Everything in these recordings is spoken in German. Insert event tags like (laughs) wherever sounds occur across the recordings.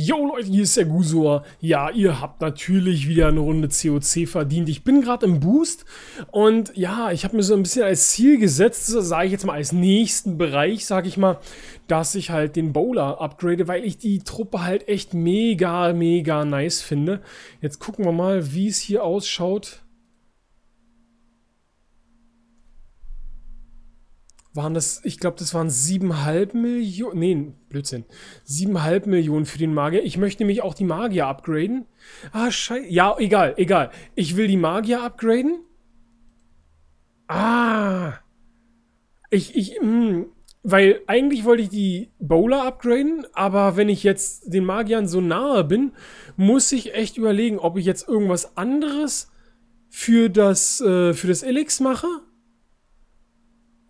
Yo Leute, hier ist der Gusor. Ja, ihr habt natürlich wieder eine Runde COC verdient. Ich bin gerade im Boost und ja, ich habe mir so ein bisschen als Ziel gesetzt, sage ich jetzt mal als nächsten Bereich, sage ich mal, dass ich halt den Bowler upgrade, weil ich die Truppe halt echt mega, mega nice finde. Jetzt gucken wir mal, wie es hier ausschaut. waren das, ich glaube, das waren siebeneinhalb Millionen, nee, Blödsinn, siebeneinhalb Millionen für den Magier. Ich möchte nämlich auch die Magier upgraden. Ah, scheiße, ja, egal, egal. Ich will die Magier upgraden. Ah, ich, ich, mh, hm, weil eigentlich wollte ich die Bowler upgraden, aber wenn ich jetzt den Magiern so nahe bin, muss ich echt überlegen, ob ich jetzt irgendwas anderes für das, äh, für das Elix mache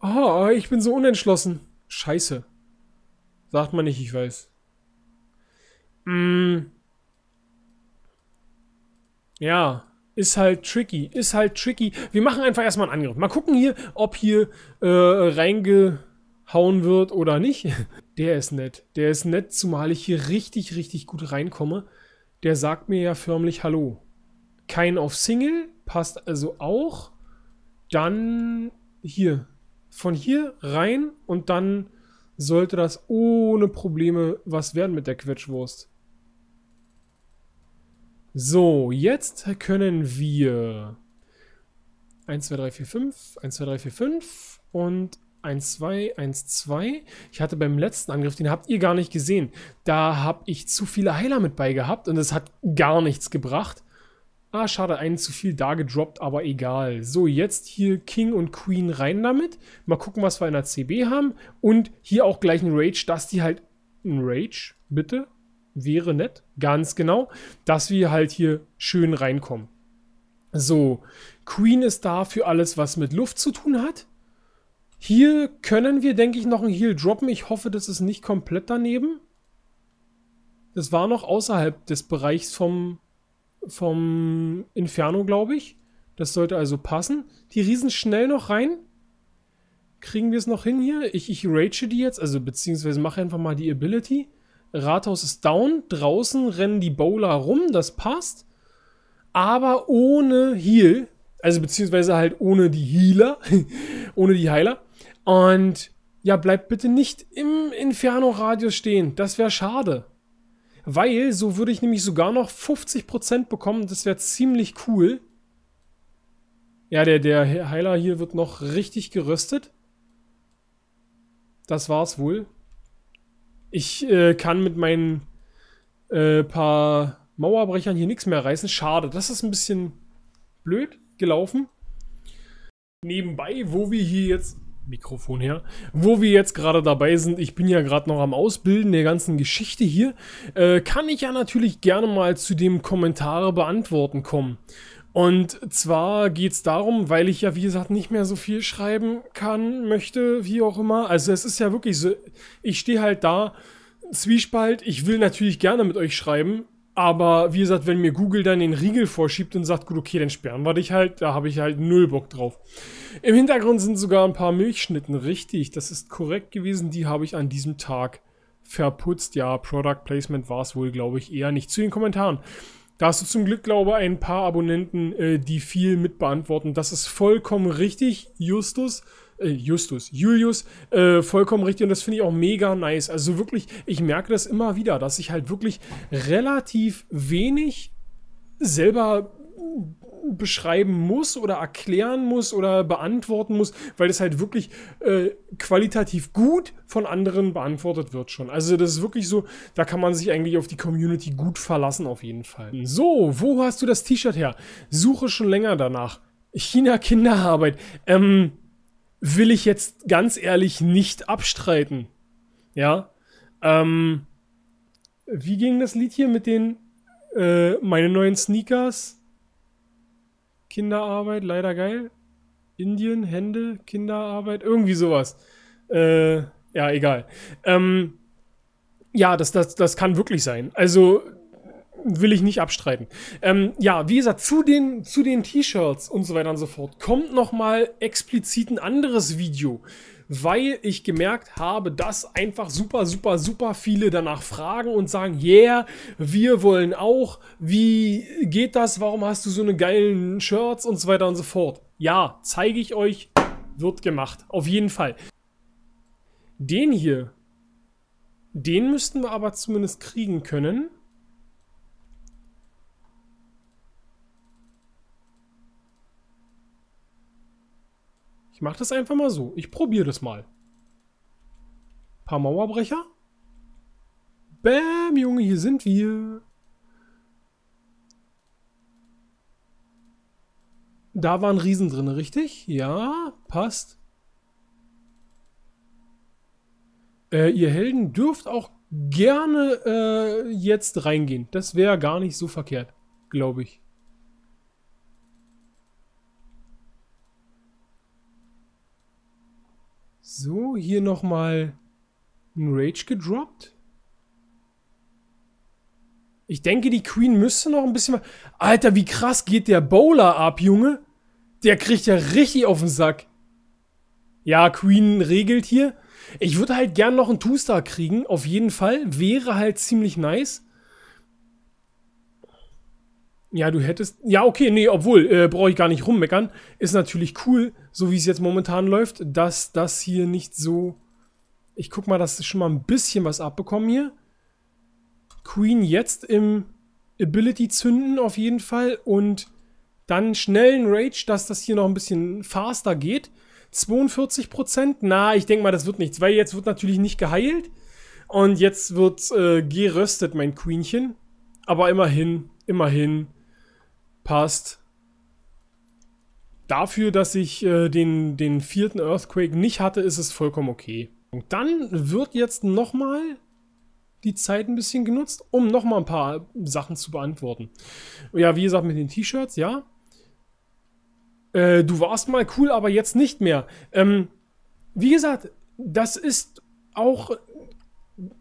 Oh, ich bin so unentschlossen. Scheiße. Sagt man nicht, ich weiß. Mm. Ja, ist halt tricky, ist halt tricky. Wir machen einfach erstmal einen Angriff. Mal gucken hier, ob hier äh, reingehauen wird oder nicht. (laughs) Der ist nett, der ist nett, zumal ich hier richtig, richtig gut reinkomme. Der sagt mir ja förmlich Hallo. Kein auf Single, passt also auch. Dann hier, von hier rein und dann sollte das ohne Probleme was werden mit der Quetschwurst. So, jetzt können wir 1, 2, 3, 4, 5, 1, 2, 3, 4, 5 und 1, 2, 1, 2. Ich hatte beim letzten Angriff, den habt ihr gar nicht gesehen, da habe ich zu viele Heiler mit bei gehabt und es hat gar nichts gebracht. Ah, schade, einen zu viel da gedroppt, aber egal. So, jetzt hier King und Queen rein damit. Mal gucken, was wir in der CB haben. Und hier auch gleich ein Rage, dass die halt... Ein Rage, bitte? Wäre nett. Ganz genau. Dass wir halt hier schön reinkommen. So, Queen ist da für alles, was mit Luft zu tun hat. Hier können wir, denke ich, noch ein Heal droppen. Ich hoffe, das ist nicht komplett daneben. Das war noch außerhalb des Bereichs vom vom Inferno, glaube ich. Das sollte also passen. Die Riesen schnell noch rein. Kriegen wir es noch hin hier? Ich, ich rage die jetzt, also beziehungsweise mache einfach mal die Ability. Rathaus ist down. Draußen rennen die Bowler rum, das passt. Aber ohne Heal. Also beziehungsweise halt ohne die Healer. (laughs) ohne die Heiler. Und ja, bleibt bitte nicht im Inferno-Radius stehen. Das wäre schade. Weil so würde ich nämlich sogar noch 50% bekommen. Das wäre ziemlich cool. Ja, der, der Heiler hier wird noch richtig geröstet. Das war's wohl. Ich äh, kann mit meinen äh, paar Mauerbrechern hier nichts mehr reißen. Schade, das ist ein bisschen blöd gelaufen. Nebenbei, wo wir hier jetzt Mikrofon her. Wo wir jetzt gerade dabei sind, ich bin ja gerade noch am Ausbilden der ganzen Geschichte hier, äh, kann ich ja natürlich gerne mal zu dem Kommentare beantworten kommen. Und zwar geht es darum, weil ich ja, wie gesagt, nicht mehr so viel schreiben kann, möchte, wie auch immer. Also es ist ja wirklich so, ich stehe halt da, Zwiespalt, ich will natürlich gerne mit euch schreiben, aber wie gesagt, wenn mir Google dann den Riegel vorschiebt und sagt, gut, okay, dann sperren wir dich halt, da habe ich halt null Bock drauf. Im Hintergrund sind sogar ein paar Milchschnitten, richtig, das ist korrekt gewesen, die habe ich an diesem Tag verputzt. Ja, Product Placement war es wohl, glaube ich, eher nicht. Zu den Kommentaren. Da hast du zum Glück, glaube ich, ein paar Abonnenten, äh, die viel mitbeantworten. Das ist vollkommen richtig, Justus äh, Justus, Julius, äh, vollkommen richtig. Und das finde ich auch mega nice. Also wirklich, ich merke das immer wieder, dass ich halt wirklich relativ wenig selber beschreiben muss oder erklären muss oder beantworten muss, weil das halt wirklich äh, qualitativ gut von anderen beantwortet wird schon. Also das ist wirklich so, da kann man sich eigentlich auf die Community gut verlassen auf jeden Fall. So, wo hast du das T-Shirt her? Suche schon länger danach. China Kinderarbeit. Ähm, will ich jetzt ganz ehrlich nicht abstreiten. Ja. Ähm, wie ging das Lied hier mit den äh, meine neuen Sneakers? Kinderarbeit, leider geil. Indien, Hände, Kinderarbeit, irgendwie sowas. Äh, ja, egal. Ähm, ja, das, das, das kann wirklich sein. Also, will ich nicht abstreiten. Ähm, ja, wie gesagt, zu den, zu den T-Shirts und so weiter und so fort kommt nochmal explizit ein anderes Video, weil ich gemerkt habe, dass einfach super, super, super viele danach fragen und sagen, yeah, wir wollen auch, wie geht das, warum hast du so eine geilen Shirts und so weiter und so fort. Ja, zeige ich euch, wird gemacht, auf jeden Fall. Den hier, den müssten wir aber zumindest kriegen können. Ich mache das einfach mal so. Ich probiere das mal. Ein paar Mauerbrecher. Bäm, Junge, hier sind wir. Da waren Riesen drin, richtig? Ja, passt. Äh, ihr Helden dürft auch gerne äh, jetzt reingehen. Das wäre gar nicht so verkehrt, glaube ich. So, hier nochmal ein Rage gedroppt. Ich denke, die Queen müsste noch ein bisschen... Mehr Alter, wie krass geht der Bowler ab, Junge? Der kriegt ja richtig auf den Sack. Ja, Queen regelt hier. Ich würde halt gern noch einen Two-Star kriegen, auf jeden Fall. Wäre halt ziemlich nice. Ja, du hättest. Ja, okay, nee, obwohl, äh, brauche ich gar nicht rummeckern. Ist natürlich cool, so wie es jetzt momentan läuft, dass das hier nicht so. Ich guck mal, dass ich schon mal ein bisschen was abbekommen hier. Queen jetzt im Ability zünden auf jeden Fall und dann schnellen Rage, dass das hier noch ein bisschen faster geht. 42 Na, ich denke mal, das wird nichts, weil jetzt wird natürlich nicht geheilt. Und jetzt wird äh, geröstet, mein Queenchen. Aber immerhin, immerhin Passt. Dafür, dass ich äh, den, den vierten Earthquake nicht hatte, ist es vollkommen okay. Und dann wird jetzt nochmal die Zeit ein bisschen genutzt, um nochmal ein paar Sachen zu beantworten. Ja, wie gesagt, mit den T-Shirts, ja. Äh, du warst mal cool, aber jetzt nicht mehr. Ähm, wie gesagt, das ist auch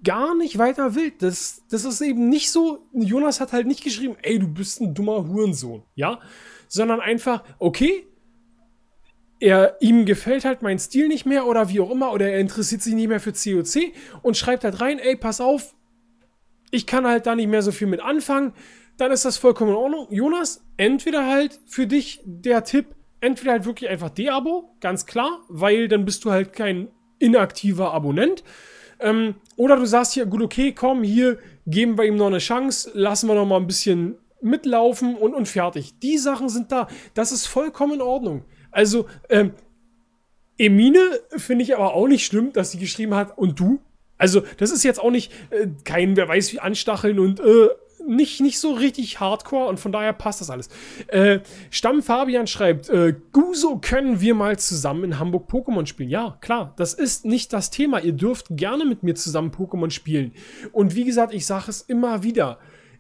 gar nicht weiter wild. Das, das ist eben nicht so, Jonas hat halt nicht geschrieben, ey, du bist ein dummer Hurensohn, ja? Sondern einfach, okay, er, ihm gefällt halt mein Stil nicht mehr oder wie auch immer, oder er interessiert sich nicht mehr für COC und schreibt halt rein, ey, pass auf, ich kann halt da nicht mehr so viel mit anfangen, dann ist das vollkommen in Ordnung. Jonas, entweder halt für dich der Tipp, entweder halt wirklich einfach De-Abo, ganz klar, weil dann bist du halt kein inaktiver Abonnent ähm, oder du sagst hier, gut, okay, komm, hier geben wir ihm noch eine Chance, lassen wir noch mal ein bisschen mitlaufen und, und fertig. Die Sachen sind da. Das ist vollkommen in Ordnung. Also, ähm, Emine finde ich aber auch nicht schlimm, dass sie geschrieben hat, und du? Also, das ist jetzt auch nicht äh, kein, wer weiß wie, anstacheln und äh, nicht, nicht so richtig hardcore und von daher passt das alles. Äh, Stamm Fabian schreibt, äh, Guso, können wir mal zusammen in Hamburg Pokémon spielen? Ja, klar, das ist nicht das Thema. Ihr dürft gerne mit mir zusammen Pokémon spielen. Und wie gesagt, ich sage es immer wieder.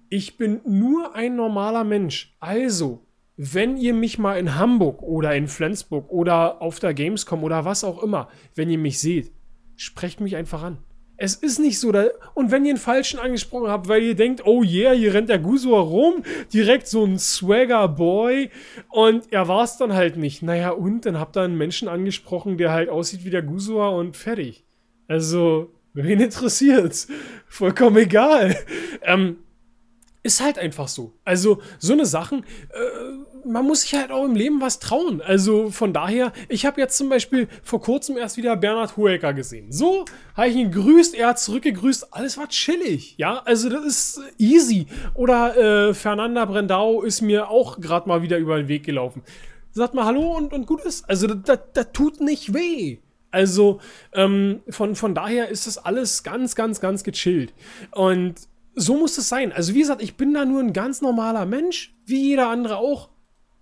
Ich bin nur ein normaler Mensch. Also, wenn ihr mich mal in Hamburg oder in Flensburg oder auf der Gamescom oder was auch immer, wenn ihr mich seht, sprecht mich einfach an. Es ist nicht so. Da, und wenn ihr einen Falschen angesprochen habt, weil ihr denkt, oh yeah, hier rennt der Guso rum, direkt so ein Swagger-Boy. Und er war es dann halt nicht. Naja, und dann habt ihr einen Menschen angesprochen, der halt aussieht wie der Gusua und fertig. Also, wen interessiert's? Vollkommen egal. Ähm, ist halt einfach so. Also, so eine Sachen, äh, man muss sich halt auch im Leben was trauen. Also, von daher, ich habe jetzt zum Beispiel vor kurzem erst wieder Bernhard Hoeker gesehen. So habe ich ihn gegrüßt, er hat zurückgegrüßt, alles war chillig. Ja, also, das ist easy. Oder äh, Fernanda Brendau ist mir auch gerade mal wieder über den Weg gelaufen. Sagt mal Hallo und, und gut ist. Also, das tut nicht weh. Also ähm, von, von daher ist das alles ganz, ganz, ganz gechillt. Und so muss es sein. Also wie gesagt, ich bin da nur ein ganz normaler Mensch, wie jeder andere auch.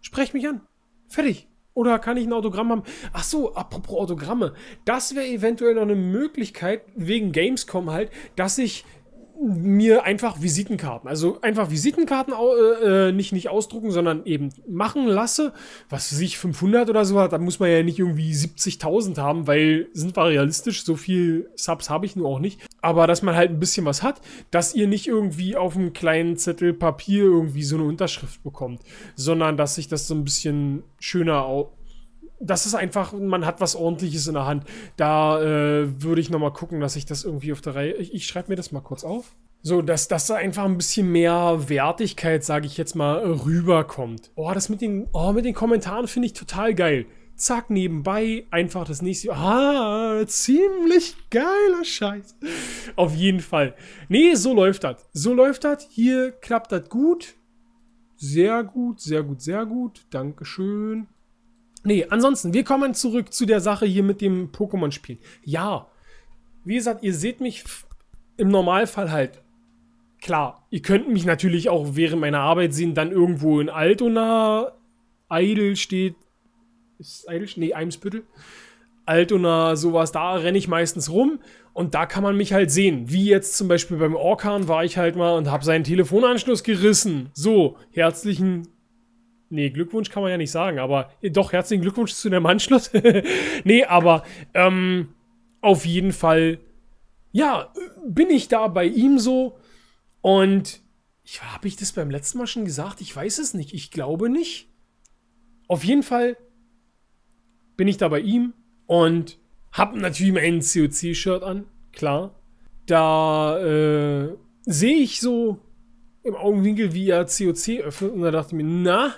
Sprech mich an. Fertig. Oder kann ich ein Autogramm haben? Ach so, apropos Autogramme. Das wäre eventuell noch eine Möglichkeit, wegen Gamescom halt, dass ich mir einfach Visitenkarten, also einfach Visitenkarten äh, äh, nicht, nicht ausdrucken, sondern eben machen lasse, was sich 500 oder so hat, da muss man ja nicht irgendwie 70.000 haben, weil sind wir realistisch, so viel Subs habe ich nur auch nicht, aber dass man halt ein bisschen was hat, dass ihr nicht irgendwie auf einem kleinen Zettel Papier irgendwie so eine Unterschrift bekommt, sondern dass sich das so ein bisschen schöner das ist einfach, man hat was ordentliches in der Hand. Da äh, würde ich nochmal gucken, dass ich das irgendwie auf der Reihe. Ich, ich schreibe mir das mal kurz auf. So, dass da einfach ein bisschen mehr Wertigkeit, sage ich jetzt mal, rüberkommt. Oh, das mit den, oh, mit den Kommentaren finde ich total geil. Zack, nebenbei einfach das nächste. Ah, ziemlich geiler Scheiß. Auf jeden Fall. Nee, so läuft das. So läuft das. Hier klappt das gut. Sehr gut, sehr gut, sehr gut. Dankeschön. Nee, ansonsten, wir kommen zurück zu der Sache hier mit dem pokémon spiel Ja, wie gesagt, ihr seht mich im Normalfall halt. Klar, ihr könnt mich natürlich auch während meiner Arbeit sehen, dann irgendwo in Altona, Eidel steht. Ist Eidel? Nee, Eimsbüttel. Altona, sowas, da renne ich meistens rum und da kann man mich halt sehen. Wie jetzt zum Beispiel beim Orkan war ich halt mal und habe seinen Telefonanschluss gerissen. So, herzlichen Nee, Glückwunsch kann man ja nicht sagen, aber äh, doch, herzlichen Glückwunsch zu dem Anschluss. (laughs) nee, aber ähm, auf jeden Fall, ja, bin ich da bei ihm so. Und habe ich das beim letzten Mal schon gesagt? Ich weiß es nicht. Ich glaube nicht. Auf jeden Fall bin ich da bei ihm und habe natürlich mein COC-Shirt an, klar. Da äh, sehe ich so im Augenwinkel, wie er COC öffnet und da dachte ich mir, na,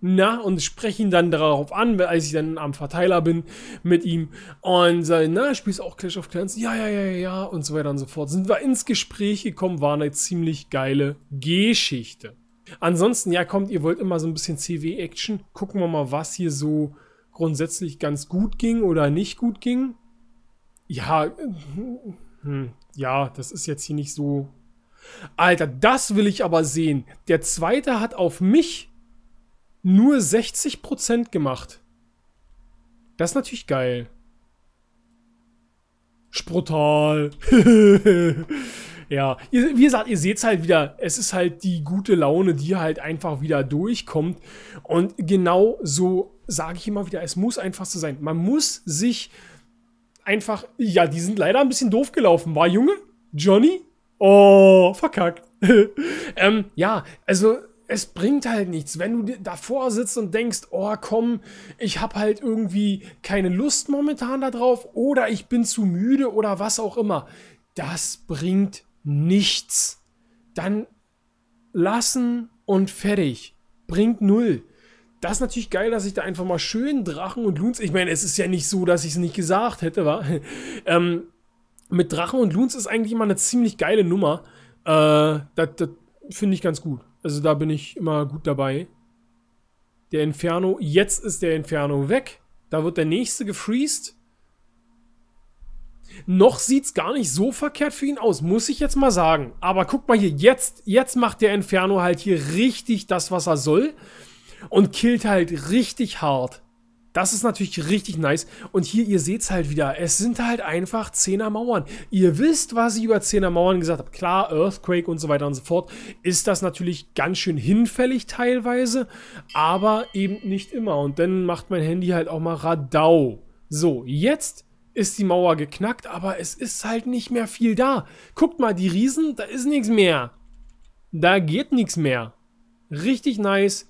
na, und spreche ihn dann darauf an, als ich dann am Verteiler bin mit ihm und sage, na, spielst du auch Clash of Clans? Ja, ja, ja, ja, und so weiter und so fort. Sind wir ins Gespräch gekommen, war eine ziemlich geile Geschichte. Ansonsten, ja, kommt, ihr wollt immer so ein bisschen CW-Action. Gucken wir mal, was hier so grundsätzlich ganz gut ging oder nicht gut ging. Ja, hm, ja, das ist jetzt hier nicht so. Alter, das will ich aber sehen. Der zweite hat auf mich nur 60% gemacht. Das ist natürlich geil. Sprutal. (laughs) ja, ihr, wie gesagt, ihr seht es halt wieder. Es ist halt die gute Laune, die halt einfach wieder durchkommt. Und genau so sage ich immer wieder, es muss einfach so sein. Man muss sich einfach, ja, die sind leider ein bisschen doof gelaufen. War Junge? Johnny? Oh, verkackt. (laughs) ähm, ja, also es bringt halt nichts, wenn du davor sitzt und denkst, oh komm, ich habe halt irgendwie keine Lust momentan darauf oder ich bin zu müde oder was auch immer. Das bringt nichts. Dann lassen und fertig. Bringt null. Das ist natürlich geil, dass ich da einfach mal schön Drachen und Loons. Ich meine, es ist ja nicht so, dass ich es nicht gesagt hätte, war. (laughs) ähm, mit Drachen und Loons ist eigentlich immer eine ziemlich geile Nummer. Äh, das, das finde ich ganz gut. Also da bin ich immer gut dabei. Der Inferno, jetzt ist der Inferno weg. Da wird der nächste gefreezed. Noch sieht es gar nicht so verkehrt für ihn aus, muss ich jetzt mal sagen. Aber guck mal hier, jetzt, jetzt macht der Inferno halt hier richtig das, was er soll. Und killt halt richtig hart. Das ist natürlich richtig nice. Und hier, ihr seht es halt wieder. Es sind halt einfach 10er Mauern. Ihr wisst, was ich über 10er Mauern gesagt habe. Klar, Earthquake und so weiter und so fort. Ist das natürlich ganz schön hinfällig teilweise. Aber eben nicht immer. Und dann macht mein Handy halt auch mal Radau. So, jetzt ist die Mauer geknackt, aber es ist halt nicht mehr viel da. Guckt mal, die Riesen, da ist nichts mehr. Da geht nichts mehr. Richtig nice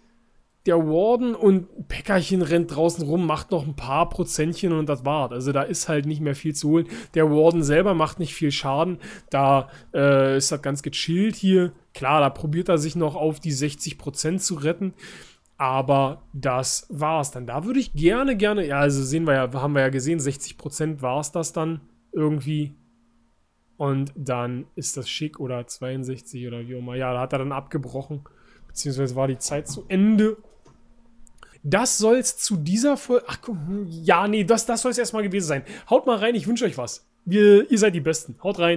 der Warden und Päckerchen rennt draußen rum, macht noch ein paar Prozentchen und das war's. Also da ist halt nicht mehr viel zu holen. Der Warden selber macht nicht viel Schaden. Da äh, ist das ganz gechillt hier. Klar, da probiert er sich noch auf die 60% zu retten. Aber das war's dann. Da würde ich gerne, gerne, ja, also sehen wir ja, haben wir ja gesehen, 60% war's das dann irgendwie. Und dann ist das schick oder 62 oder wie auch immer. Ja, da hat er dann abgebrochen. Beziehungsweise war die Zeit zu Ende. Das soll es zu dieser Folge. Ach, hm, ja, nee, das, das soll es erstmal gewesen sein. Haut mal rein, ich wünsche euch was. Wir, ihr seid die Besten. Haut rein.